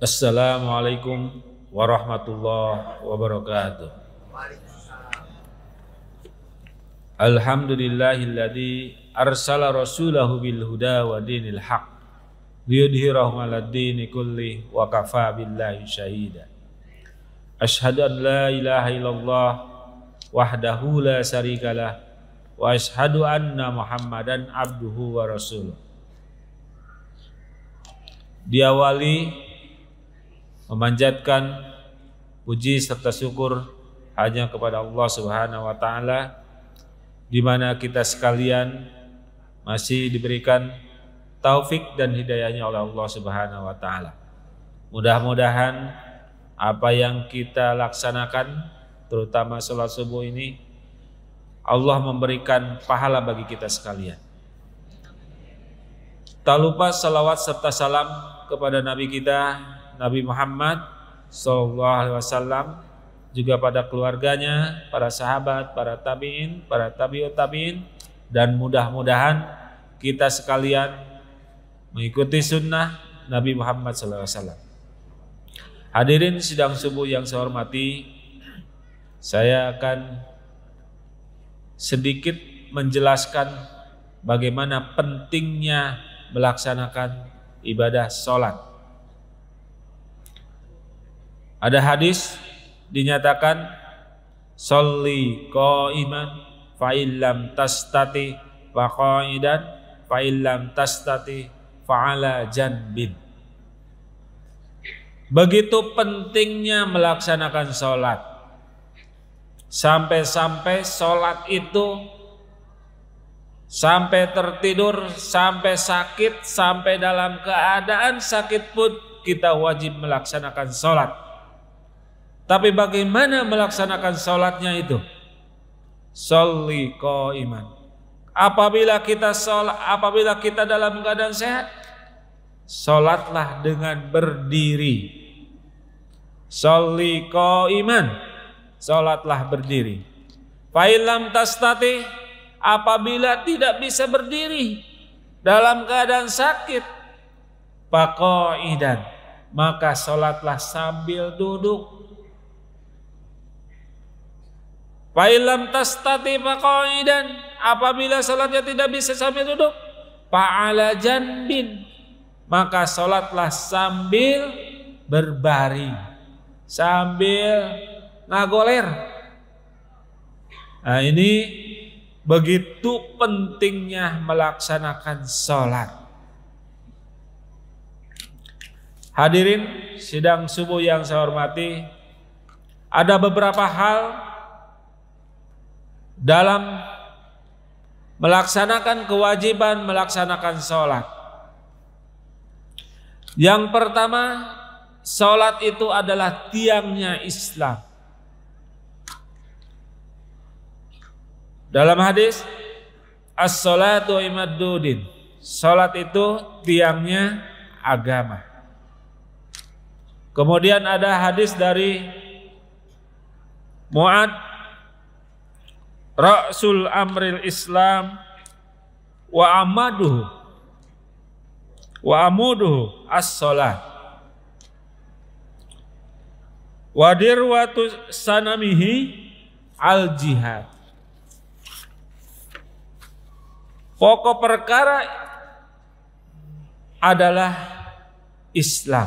Assalamualaikum warahmatullahi wabarakatuh. Alhamdulillahilladzi arsala rasulahu bil huda wa dinil haq liyudhhirahu ala dini kulli wa kafa billahi syahida. Ashhadu an la ilaha illallah wahdahu la syarikalah wa ashhadu anna Muhammadan abduhu wa rasuluh. Diawali memanjatkan puji serta syukur hanya kepada Allah Subhanahu wa taala di mana kita sekalian masih diberikan taufik dan hidayahnya oleh Allah Subhanahu wa taala. Mudah-mudahan apa yang kita laksanakan terutama sholat subuh ini Allah memberikan pahala bagi kita sekalian. Tak lupa salawat serta salam kepada Nabi kita Nabi Muhammad saw juga pada keluarganya, para sahabat, para tabiin, para tabiut tabiin, dan mudah-mudahan kita sekalian mengikuti sunnah Nabi Muhammad SAW. Hadirin sidang subuh yang saya hormati, saya akan sedikit menjelaskan bagaimana pentingnya melaksanakan ibadah sholat. Ada hadis dinyatakan soli qaiman fa illam tastati fa qaidan fa illam tastati fa ala janbin. Begitu pentingnya melaksanakan sholat. Sampai-sampai sholat itu sampai tertidur, sampai sakit, sampai dalam keadaan sakit pun kita wajib melaksanakan sholat. Tapi bagaimana melaksanakan sholatnya itu? Sholli iman. Apabila kita sholat, apabila kita dalam keadaan sehat, sholatlah dengan berdiri. Sholli iman. Sholatlah berdiri. Fa'ilam tastati apabila tidak bisa berdiri dalam keadaan sakit dan maka sholatlah sambil duduk Fa'ilam tastati faqaidan. Apabila salatnya tidak bisa sambil duduk, fa'ala janbin. Maka salatlah sambil berbaring. Sambil ngagoler. Nah ini begitu pentingnya melaksanakan sholat. Hadirin sidang subuh yang saya hormati, ada beberapa hal dalam melaksanakan kewajiban melaksanakan sholat. Yang pertama, sholat itu adalah tiangnya Islam. Dalam hadis, as-sholatu imaduddin, Sholat itu tiangnya agama. Kemudian ada hadis dari Mu'ad Rasul amril Islam wa amaduhu wa amuduhu as salah Wa dirwatu sanamihi al-jihad. Pokok perkara adalah Islam.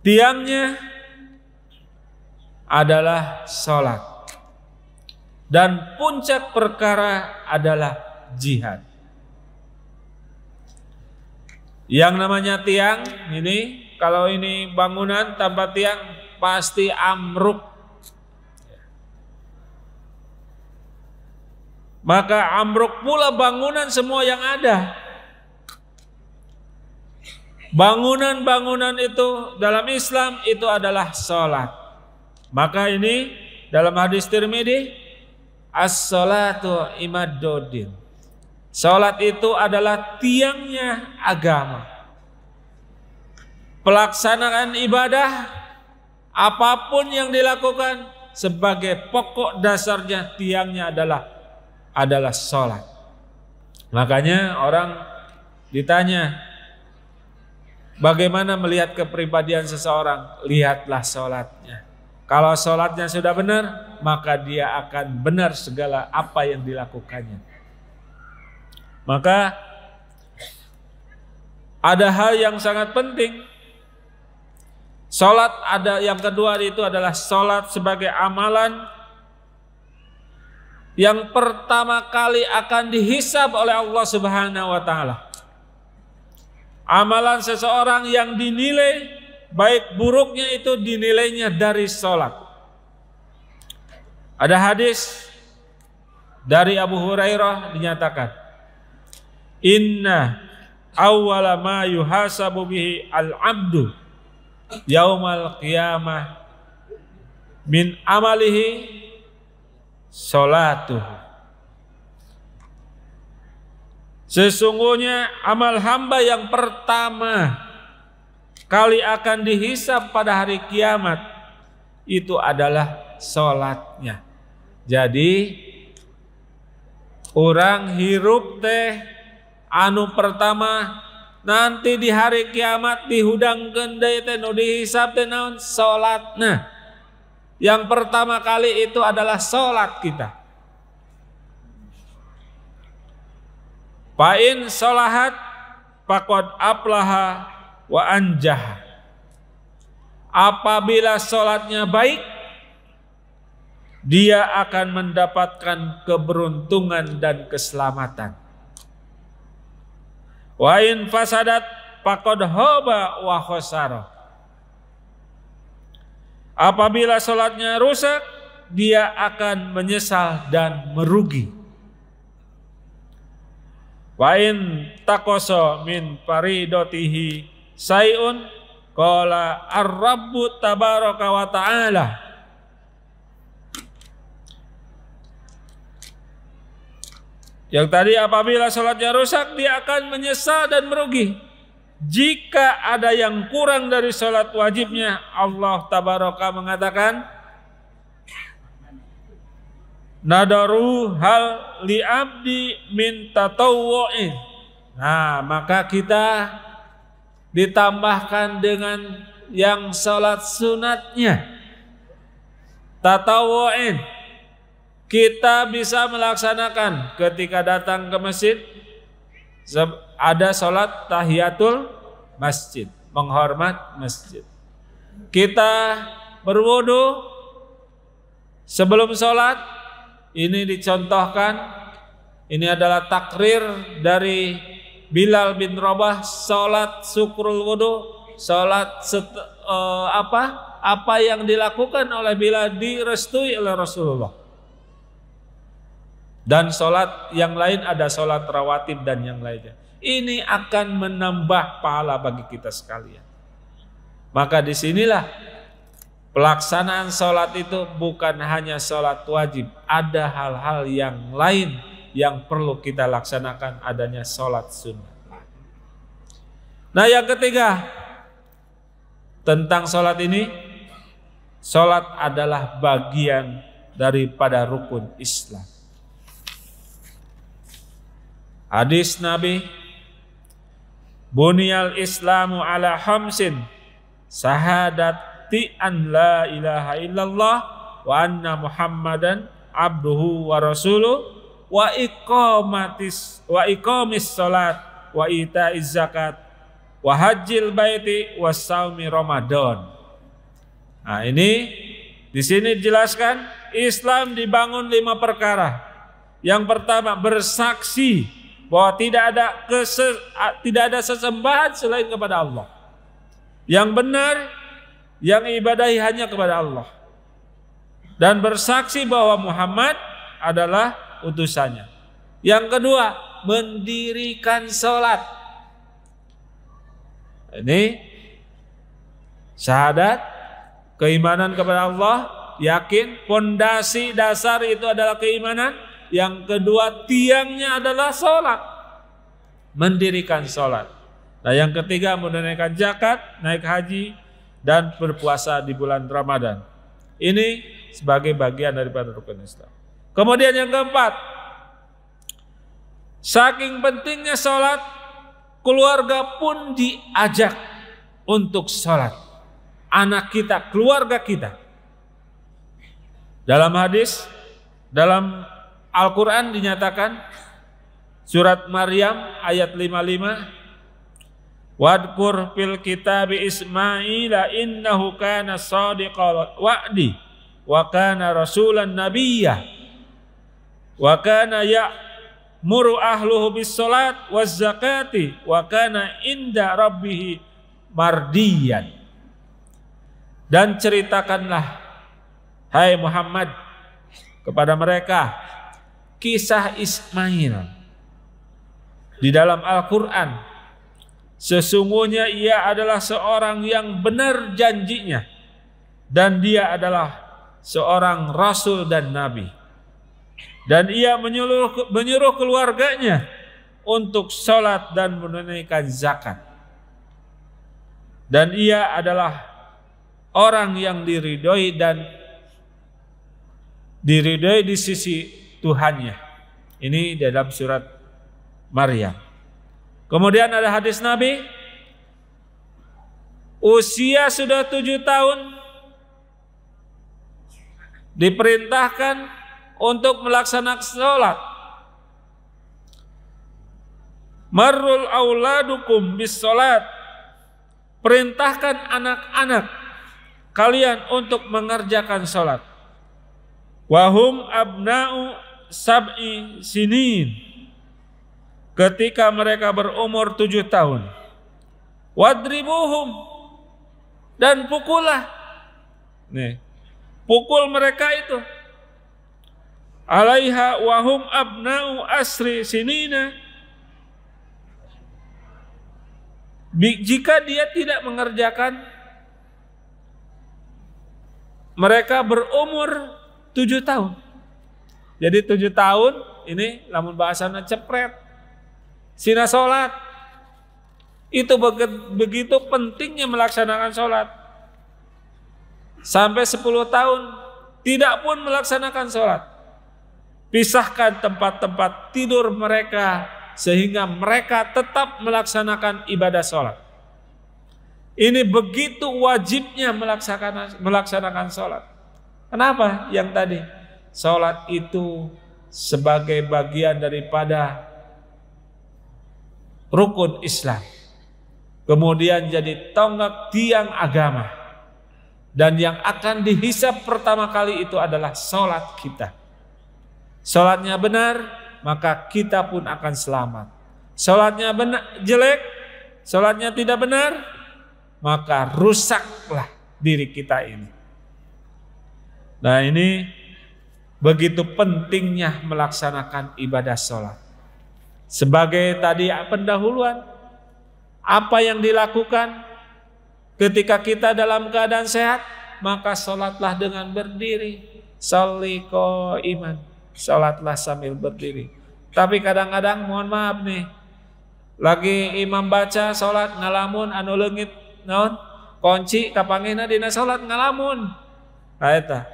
Tiangnya adalah sholat dan puncak perkara adalah jihad. Yang namanya tiang ini, kalau ini bangunan tanpa tiang pasti amruk. Maka amruk pula bangunan semua yang ada. Bangunan-bangunan itu dalam Islam itu adalah sholat. Maka ini dalam hadis Tirmidzi As-salatu imaddudin. Salat itu adalah tiangnya agama. Pelaksanaan ibadah apapun yang dilakukan sebagai pokok dasarnya tiangnya adalah adalah salat. Makanya orang ditanya bagaimana melihat kepribadian seseorang, lihatlah salatnya. Kalau sholatnya sudah benar, maka dia akan benar segala apa yang dilakukannya. Maka ada hal yang sangat penting. Sholat ada yang kedua itu adalah sholat sebagai amalan yang pertama kali akan dihisab oleh Allah Subhanahu wa taala. Amalan seseorang yang dinilai baik buruknya itu dinilainya dari sholat. Ada hadis dari Abu Hurairah dinyatakan, Inna awwala ma yuhasabu bihi al-abdu yaumal qiyamah min amalihi sholatuh. Sesungguhnya amal hamba yang pertama Kali akan dihisap pada hari kiamat itu adalah sholatnya. Jadi orang hirup teh anu pertama nanti di hari kiamat dihudang gendai teh nu dihisap teh naon sholatnya. Yang pertama kali itu adalah sholat kita. Pain solahat pakut aplaha wa anjah. Apabila sholatnya baik, dia akan mendapatkan keberuntungan dan keselamatan. Wa in fasadat pakod hoba wa khosaro. Apabila sholatnya rusak, dia akan menyesal dan merugi. Wa in takoso min paridotihi Sayun kala ar-rabbu tabaraka wa ta'ala Yang tadi apabila sholatnya rusak dia akan menyesal dan merugi. Jika ada yang kurang dari sholat wajibnya Allah tabaraka mengatakan Nadaru hal liabdi min tatawwa'in Nah, maka kita ditambahkan dengan yang sholat sunatnya tatawu'in kita bisa melaksanakan ketika datang ke masjid ada sholat tahiyatul masjid menghormat masjid kita berwudu sebelum sholat ini dicontohkan ini adalah takrir dari Bilal bin Rabah salat syukrul wudu, salat uh, eh, apa? Apa yang dilakukan oleh Bilal direstui oleh Rasulullah. Dan salat yang lain ada salat rawatib dan yang lainnya. Ini akan menambah pahala bagi kita sekalian. Maka disinilah pelaksanaan salat itu bukan hanya salat wajib, ada hal-hal yang lain yang perlu kita laksanakan adanya sholat sunnah. Nah yang ketiga, tentang sholat ini, sholat adalah bagian daripada rukun Islam. Hadis Nabi, Bunyal Islamu ala hamsin, sahadat an la ilaha illallah wa anna muhammadan abduhu wa rasuluh wa iqamatis wa iqamis salat wa itaiz zakat wa hajjil baiti wa saumi ramadan. Nah, ini di sini dijelaskan Islam dibangun lima perkara. Yang pertama bersaksi bahwa tidak ada kese, tidak ada sesembahan selain kepada Allah. Yang benar yang ibadahi hanya kepada Allah. Dan bersaksi bahwa Muhammad adalah utusannya. Yang kedua, mendirikan sholat. Ini syahadat, keimanan kepada Allah, yakin, pondasi dasar itu adalah keimanan. Yang kedua, tiangnya adalah sholat. Mendirikan sholat. Nah yang ketiga, menunaikan zakat, naik haji, dan berpuasa di bulan Ramadan. Ini sebagai bagian daripada rukun Islam. Kemudian yang keempat, saking pentingnya sholat, keluarga pun diajak untuk sholat. Anak kita, keluarga kita. Dalam hadis, dalam Al-Quran dinyatakan, surat Maryam ayat 55, Wadkur fil kitab Ismaila innahu kana sadiqal wa'di wa kana rasulan nabiyya Wa kana ya muru ahluhu bis salat waz zakati wa kana inda rabbih mardiyan. Dan ceritakanlah hai Muhammad kepada mereka kisah Ismail di dalam Al-Qur'an sesungguhnya ia adalah seorang yang benar janjinya dan dia adalah seorang rasul dan nabi dan ia menyuruh, menyuruh keluarganya untuk sholat dan menunaikan zakat. Dan ia adalah orang yang diridhoi dan diridhoi di sisi Tuhannya. Ini dalam surat Maria. Kemudian ada hadis Nabi, usia sudah tujuh tahun, diperintahkan untuk melaksanakan sholat. Marul auladukum bis sholat. Perintahkan anak-anak kalian untuk mengerjakan sholat. Wahum abna'u sab'i sinin. Ketika mereka berumur tujuh tahun. Wadribuhum. Dan pukullah, Nih, pukul mereka itu alaiha wahum abna'u asri sinina jika dia tidak mengerjakan mereka berumur tujuh tahun jadi tujuh tahun ini lamun bahasanya cepret sina sholat itu begitu pentingnya melaksanakan solat. sampai sepuluh tahun tidak pun melaksanakan solat. Pisahkan tempat-tempat tidur mereka sehingga mereka tetap melaksanakan ibadah sholat. Ini begitu wajibnya melaksanakan melaksanakan sholat. Kenapa? Yang tadi sholat itu sebagai bagian daripada rukun Islam. Kemudian jadi tonggak tiang agama. Dan yang akan dihisap pertama kali itu adalah sholat kita. Sholatnya benar, maka kita pun akan selamat. Sholatnya benar, jelek, sholatnya tidak benar, maka rusaklah diri kita ini. Nah ini begitu pentingnya melaksanakan ibadah sholat. Sebagai tadi pendahuluan, apa yang dilakukan ketika kita dalam keadaan sehat, maka sholatlah dengan berdiri. Saliko iman sholatlah sambil berdiri. Tapi kadang-kadang mohon maaf nih, lagi imam baca sholat ngalamun anu lengit non kunci kapangina dina sholat ngalamun. Nah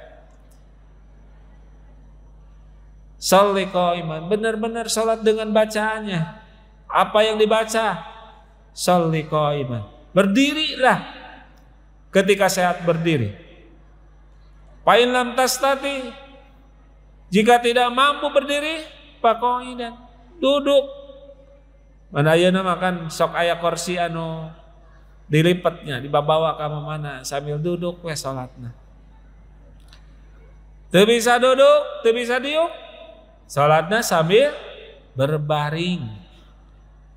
Salli iman Benar-benar sholat dengan bacaannya. Apa yang dibaca? Salli iman Berdirilah ketika sehat berdiri. Pain lam tastati jika tidak mampu berdiri, pakongi dan duduk. Mana iya nama makan sok ayah kursi anu dilipatnya, dibawa kamu mana sambil duduk we salatna. Tidak bisa duduk, tidak bisa diuk. Salatna sambil berbaring.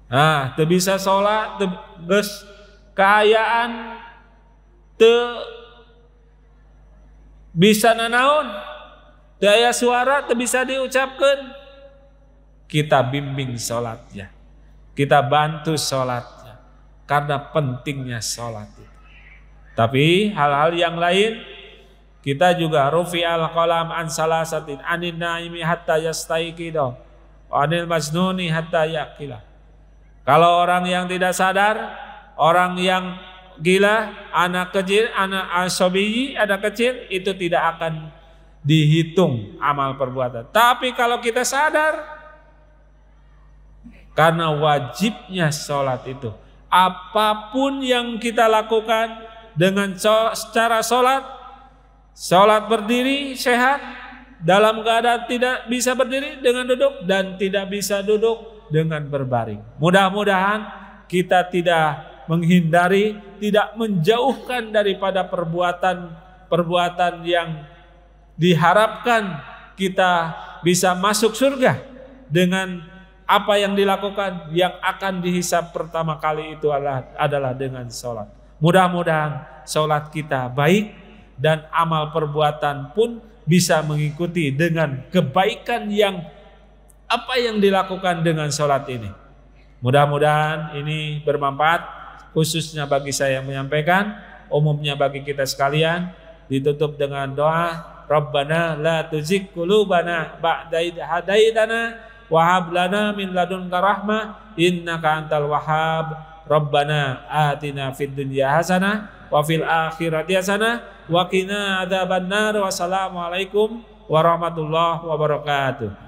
Nah, tidak bisa sholat, terus keayaan, tidak bisa nanaun daya suara itu bisa diucapkan kita bimbing sholatnya kita bantu sholatnya karena pentingnya sholat itu tapi hal-hal yang lain kita juga rufi al qalam an salasatin anin naimi hatta yastaikido anil masnuni hatta yakila kalau orang yang tidak sadar orang yang gila anak kecil anak asobi anak kecil itu tidak akan dihitung amal perbuatan. Tapi kalau kita sadar karena wajibnya sholat itu, apapun yang kita lakukan dengan secara sholat, sholat berdiri sehat, dalam keadaan tidak bisa berdiri dengan duduk dan tidak bisa duduk dengan berbaring. Mudah-mudahan kita tidak menghindari, tidak menjauhkan daripada perbuatan-perbuatan yang diharapkan kita bisa masuk surga dengan apa yang dilakukan yang akan dihisap pertama kali itu adalah, adalah dengan sholat. Mudah-mudahan sholat kita baik dan amal perbuatan pun bisa mengikuti dengan kebaikan yang apa yang dilakukan dengan sholat ini. Mudah-mudahan ini bermanfaat khususnya bagi saya yang menyampaikan, umumnya bagi kita sekalian. Ditutup dengan doa Rabbana la tuzik qulubana ba'da id hadaitana wa hab lana min ladunka rahmah innaka antal wahhab. Rabbana atina fid dunya hasanah wa fil akhirati hasanah wa qina adzabannar. Wassalamualaikum warahmatullahi wabarakatuh.